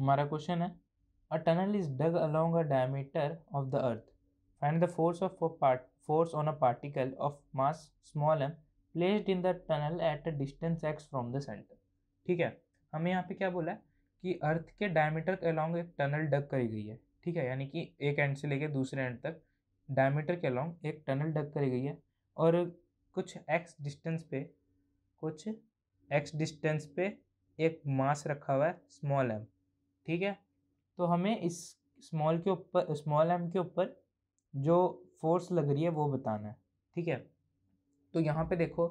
हमारा क्वेश्चन है a tunnel is dug along a diameter of the earth find the force of part force on a particle of mass small M placed in the tunnel at a distance X from the centre ठीक है हमें यहाँ पे क्या बोला है कि अर्थ के डायमीटर के अलॉन्ग एक टनल डग करी गई है ठीक है यानी कि एक एंड से लेके दूसरे एंड तक डायमीटर के अलॉन्ग एक टनल डग करी गई है और कुछ एक्स डिस्टेंस पे कुछ एक्स डिस्टेंस पे एक मास रखा हुआ है स्मॉल एम ठीक है तो हमें इस स्मॉल के ऊपर स्मॉल एम के ऊपर जो फोर्स लग रही है वो बताना है ठीक है तो यहाँ पे देखो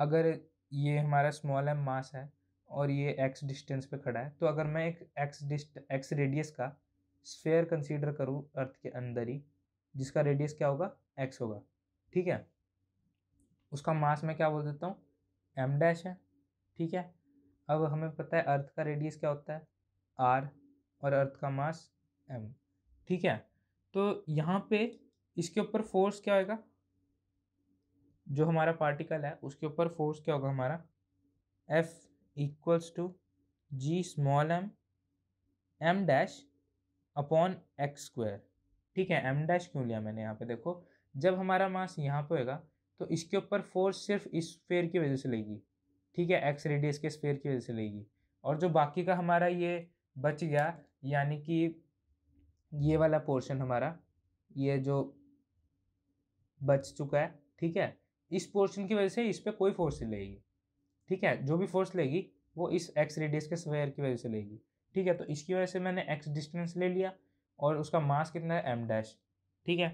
अगर ये हमारा स्मॉल एम मास है और ये एक्स डिस्टेंस पे खड़ा है तो अगर मैं एक एक्स डिस्ट एक्स रेडियस का स्फेयर कंसीडर करूँ अर्थ के अंदर ही जिसका रेडियस क्या होगा एक्स होगा ठीक है उसका मास मैं क्या बोल देता हूँ एम डैश है ठीक है अब हमें पता है अर्थ का रेडियस क्या होता है आर और अर्थ का मास एम ठीक है तो यहाँ पे इसके ऊपर फोर्स क्या होगा जो हमारा पार्टिकल है उसके ऊपर फोर्स क्या होगा हमारा F equals to G small M M dash upon X square ठीक है एम डैश क्यों लिया मैंने यहाँ पे देखो जब हमारा मास यहाँ पे होगा तो इसके ऊपर फोर्स सिर्फ इस स्फेयर की वजह से लेगी ठीक है एक्स रेडियस के स्फेयर की वजह से लेगी और जो बाकी का हमारा ये बच गया यानी कि ये वाला पोर्शन हमारा ये जो बच चुका है ठीक है इस पोर्शन की वजह से इस पर कोई फोर्स नहीं लगेगी ठीक है जो भी फोर्स लेगी वो इस एक्स रेडियस के स्क्वायर की वजह से लेगी ठीक है तो इसकी वजह से मैंने एक्स डिस्टेंस ले लिया और उसका मास कितना है एम डैश ठीक है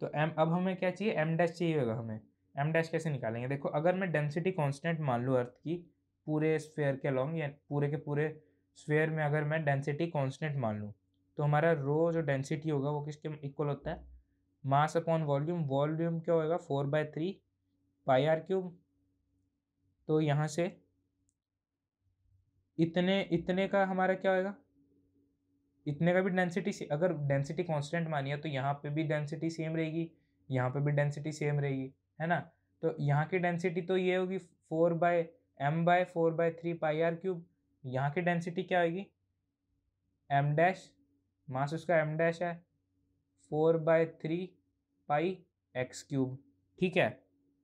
तो एम अब हमें क्या चाहिए एम डैश चाहिए होगा हमें एम डैश कैसे निकालेंगे देखो अगर मैं डेंसिटी कॉन्स्टेंट मान लूँ अर्थ की पूरे स्फेयर के अलॉन्ग या पूरे के पूरे स्वेयर में अगर मैं डेंसिटी कॉन्स्टेंट मान लूँ तो हमारा रो जो डेंसिटी होगा वो किसके इक्वल होता है मास अपॉन वॉल्यूम वॉल्यूम क्या होगा four by three pi R cube तो यहाँ से इतने इतने का हमारा क्या होगा इतने का भी डेंसिटी अगर डेंसिटी कांस्टेंट मानिए तो यहाँ पे भी डेंसिटी सेम रहेगी यहाँ पे भी डेंसिटी सेम रहेगी है ना तो यहाँ की डेंसिटी तो ये होगी four by M by four by three pi R cube यहाँ की डेंसिटी क्या होगी एम डैश मास उसका एम डैश है four by three pi X cube ठीक है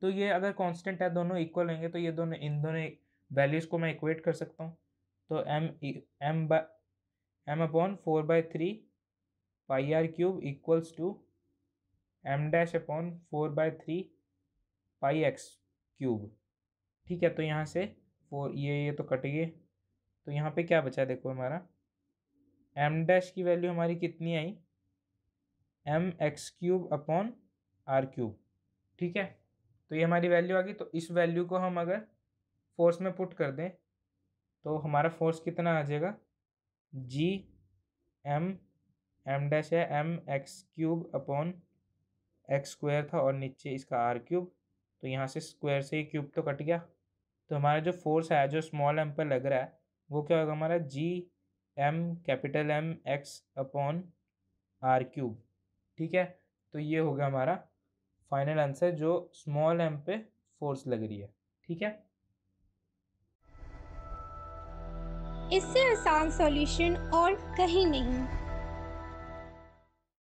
तो ये अगर कांस्टेंट है दोनों इक्वल होंगे तो ये दोनों इन दोनों वैल्यूज़ को मैं इक्वेट कर सकता हूँ तो M M by M upon four by three pi R cube equals to M dash upon four by three pi X cube ठीक है तो यहाँ से फोर ये ये तो कट गए तो यहाँ पे क्या बचा देखो हमारा एम डैश की वैल्यू हमारी कितनी आई M X cube upon are cube ठीक है तो ये हमारी वैल्यू आ गई तो इस वैल्यू को हम अगर फोर्स में पुट कर दें तो हमारा फोर्स कितना आ जाएगा जी एम एम डैश है M X cube upon X square था और नीचे इसका आर क्यूब तो यहाँ से स्क्वायर से ही क्यूब तो कट गया तो हमारा जो फोर्स आया जो स्मॉल एम पर लग रहा है वो क्या होगा हमारा G M capital M x upon are cube ठीक है तो ये हो गया हमारा फाइनल आंसर जो स्मॉल एम पे फोर्स लग रही है ठीक है इससे आसान सॉल्यूशन और कहीं नहीं